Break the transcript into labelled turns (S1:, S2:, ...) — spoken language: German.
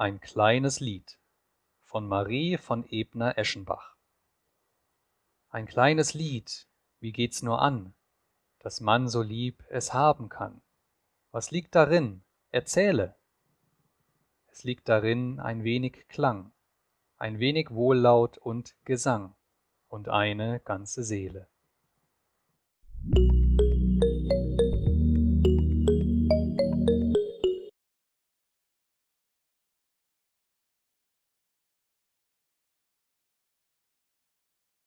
S1: Ein kleines Lied von Marie von Ebner-Eschenbach. Ein kleines Lied, wie geht's nur an, dass man so lieb es haben kann? Was liegt darin? Erzähle! Es liegt darin ein wenig Klang, ein wenig Wohllaut und Gesang und eine ganze Seele.